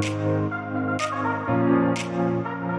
Thank you.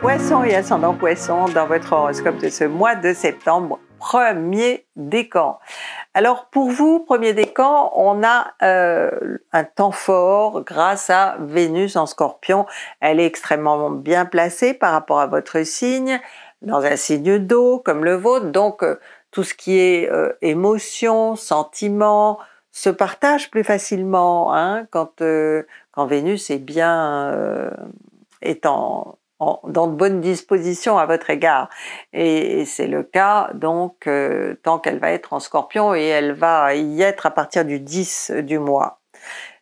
Poisson et ascendant poisson dans votre horoscope de ce mois de septembre, premier décan. Alors pour vous, premier décan, on a euh, un temps fort grâce à Vénus en scorpion. Elle est extrêmement bien placée par rapport à votre signe, dans un signe d'eau comme le vôtre, donc euh, tout ce qui est euh, émotion, sentiment, se partage plus facilement hein, quand, quand Vénus est bien... est en, dans de bonnes dispositions à votre égard. Et, c'est le cas, donc, euh, tant qu'elle va être en scorpion, et elle va y être à partir du 10 du mois.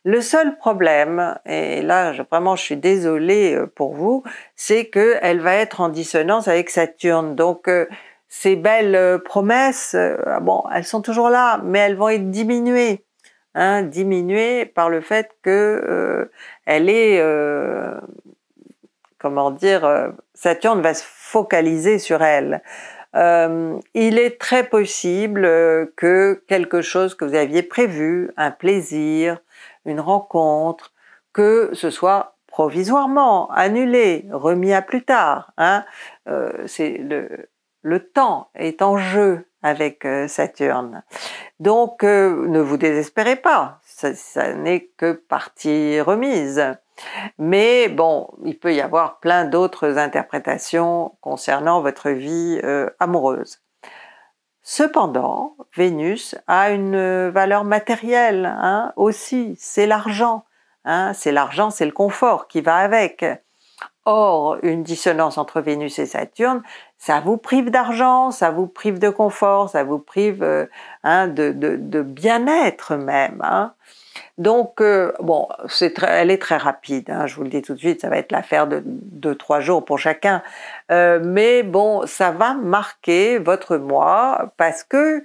Le seul problème, et là vraiment je suis désolée euh, pour vous, c'est qu'elle va être en dissonance avec Saturne. Donc euh, ces belles promesses, ah bon, elles sont toujours là, mais elles vont être diminuées. Hein, diminuées par le fait qu'elle est comment dire, euh, Saturne va se focaliser sur elle. Euh, il est très possible euh, que quelque chose que vous aviez prévu, un plaisir, une rencontre, que ce soit provisoirement annulé, remis à plus tard. Hein. le, le temps est en jeu avec Saturne. Donc ne vous désespérez pas, ça n'est que partie remise. Mais bon, il peut y avoir plein d'autres interprétations concernant votre vie euh, amoureuse. Cependant, Vénus a une valeur matérielle hein, aussi, c'est l'argent. Hein. c'est l'argent, c'est le confort qui va avec. Or, une dissonance entre Vénus et Saturne, ça vous prive d'argent, ça vous prive de confort, ça vous prive euh, hein, de, bien-être même. Donc, euh, bon, elle est très rapide, hein, je vous le dis tout de suite, ça va être l'affaire de 2-3 jours pour chacun. Euh, mais bon, ça va marquer votre mois parce que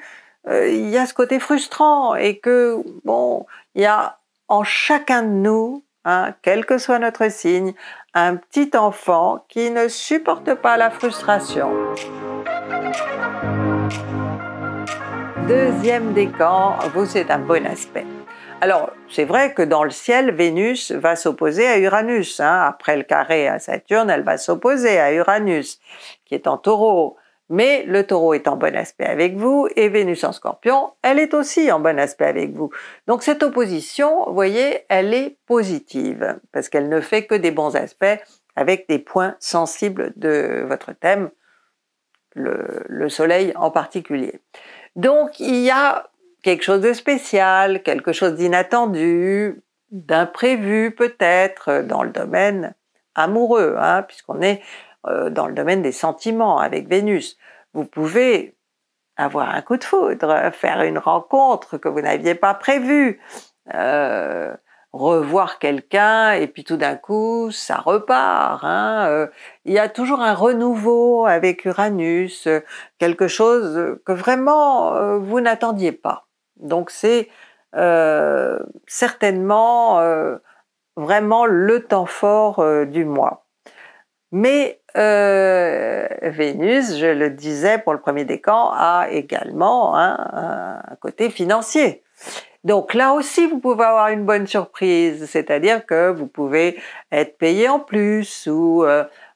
euh, il y a ce côté frustrant et que, bon, il y a en chacun de nous, hein, quel que soit notre signe, un petit enfant qui ne supporte pas la frustration. Deuxième décan, vous, c'est un bon aspect. Alors, c'est vrai que dans le ciel, Vénus va s'opposer à Uranus. Hein. Après le carré à Saturne, elle va s'opposer à Uranus, qui est en taureau. Mais le taureau est en bon aspect avec vous et Vénus en scorpion, elle est aussi en bon aspect avec vous. Donc cette opposition, vous voyez, elle est positive parce qu'elle ne fait que des bons aspects avec des points sensibles de votre thème, le soleil en particulier. Donc il y a quelque chose de spécial, quelque chose d'inattendu, d'imprévu peut-être euh, dans le domaine amoureux, hein, puisqu'on est euh, dans le domaine des sentiments avec Vénus. Vous pouvez avoir un coup de foudre, faire une rencontre que vous n'aviez pas prévue, euh, revoir quelqu'un et puis tout d'un coup ça repart. Hein, il y a toujours un renouveau avec Uranus, quelque chose que vraiment vous n'attendiez pas. Donc c'est euh, certainement euh, vraiment le temps fort euh, du mois. Mais Vénus, je le disais pour le premier décan, a également un côté financier. Donc là aussi, vous pouvez avoir une bonne surprise, c'est-à-dire que vous pouvez être payé en plus ou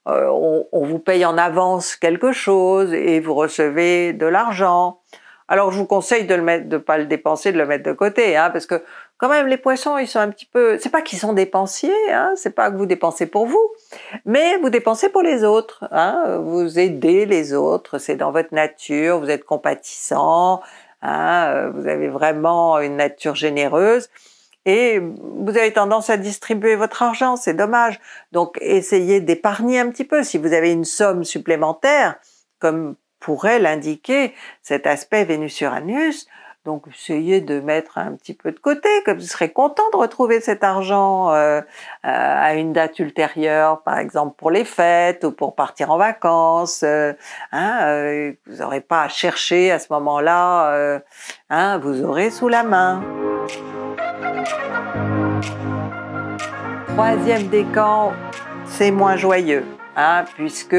on, vous paye en avance quelque chose et vous recevez de l'argent alors je vous conseille de le mettre, de pas le dépenser, de le mettre de côté, hein, parce que quand même les poissons, ils sont un petit peu. C'est pas qu'ils sont dépensiers, hein, c'est pas que vous dépensez pour vous, mais vous dépensez pour les autres. Hein, vous aidez les autres, c'est dans votre nature, vous êtes compatissant, hein, vous avez vraiment une nature généreuse. Et vous avez tendance à distribuer votre argent, c'est dommage. Donc essayez d'épargner un petit peu. Si vous avez une somme supplémentaire, comme pourrait l'indiquer, cet aspect Vénus-Uranus. Donc essayez de mettre un petit peu de côté, comme vous serez content de retrouver cet argent euh, euh, à une date ultérieure, par exemple pour les fêtes ou pour partir en vacances. Euh, hein, vous n'aurez pas à chercher à ce moment-là, hein, vous aurez sous la main. Troisième décan, c'est moins joyeux, hein, puisque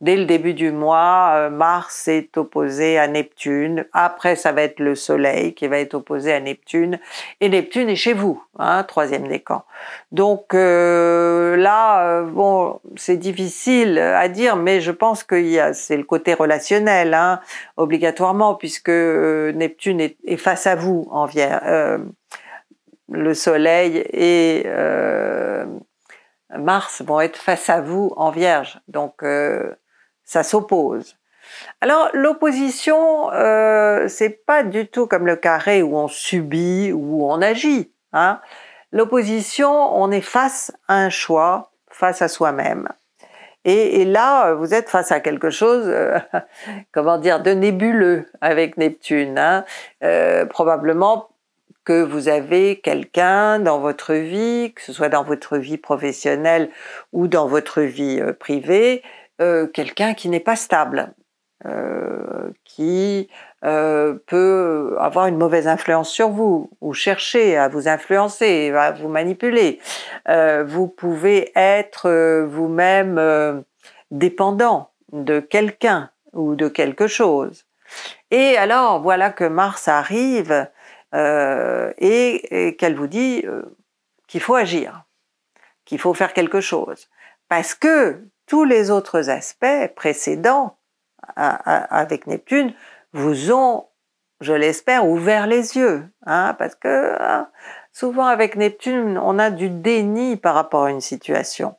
Dès le début du mois, euh, Mars est opposé à Neptune. Après, ça va être le Soleil qui va être opposé à Neptune. Et Neptune est chez vous, hein, troisième décan. Donc euh, là, euh, bon, c'est difficile à dire, mais je pense que c'est le côté relationnel, hein, obligatoirement, puisque Neptune est, face à vous en Vierge. le Soleil et Mars vont être face à vous en Vierge. Donc ça s'oppose. Alors l'opposition, euh, c'est pas du tout comme le carré où on subit ou on agit. Hein. L'opposition, on est face à un choix, face à soi-même. Et, là, vous êtes face à quelque chose, euh, comment dire, de nébuleux avec Neptune. Hein. Euh, probablement que vous avez quelqu'un dans votre vie, que ce soit dans votre vie professionnelle ou dans votre vie euh, privée, euh, quelqu'un qui n'est pas stable, euh, qui euh, peut avoir une mauvaise influence sur vous ou chercher à vous influencer, à vous manipuler. vous pouvez être vous-même dépendant de quelqu'un ou de quelque chose. Et alors, voilà que Mars arrive et, qu'elle vous dit qu'il faut agir, qu'il faut faire quelque chose. Parce que tous les autres aspects précédents avec Neptune vous ont, je l'espère, ouvert les yeux. Hein, parce que hein, souvent avec Neptune, on a du déni par rapport à une situation.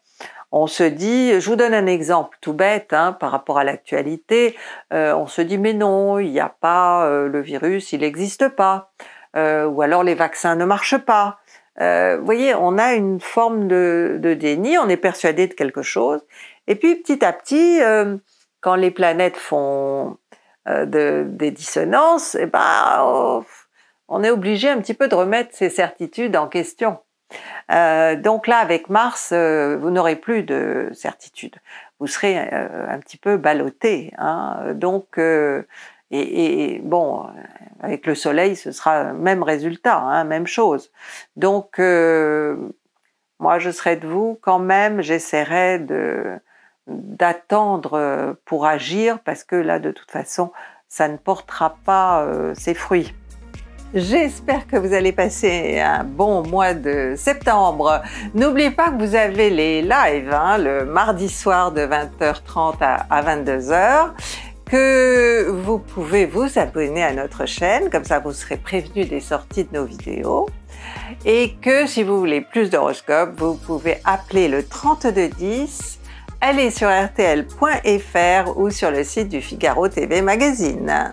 On se dit, je vous donne un exemple tout bête hein, par rapport à l'actualité, euh, on se dit mais non, il n'y a pas euh, le virus, il n'existe pas, euh, ou alors les vaccins ne marchent pas, euh, vous voyez, on a une forme de, déni, on est persuadé de quelque chose. Et puis petit à petit, euh, quand les planètes font euh, des dissonances, eh ben, oh, on est obligé un petit peu de remettre ces certitudes en question. donc là, avec Mars, vous n'aurez plus de certitudes, Vous serez un petit peu ballotté. Hein. donc, et, bon, avec le soleil, ce sera même résultat, hein, même chose. Donc, euh, moi, je serai de vous quand même, j'essaierai de d'attendre euh, pour agir parce que là, de toute façon, ça ne portera pas euh, ses fruits. J'espère que vous allez passer un bon mois de septembre. N'oubliez pas que vous avez les lives hein, le mardi soir de 20h30 à, à 22h que vous pouvez vous abonner à notre chaîne, comme ça vous serez prévenu des sorties de nos vidéos, et que si vous voulez plus d'horoscopes, vous pouvez appeler le 3210, aller sur rtl.fr ou sur le site du Figaro TV Magazine.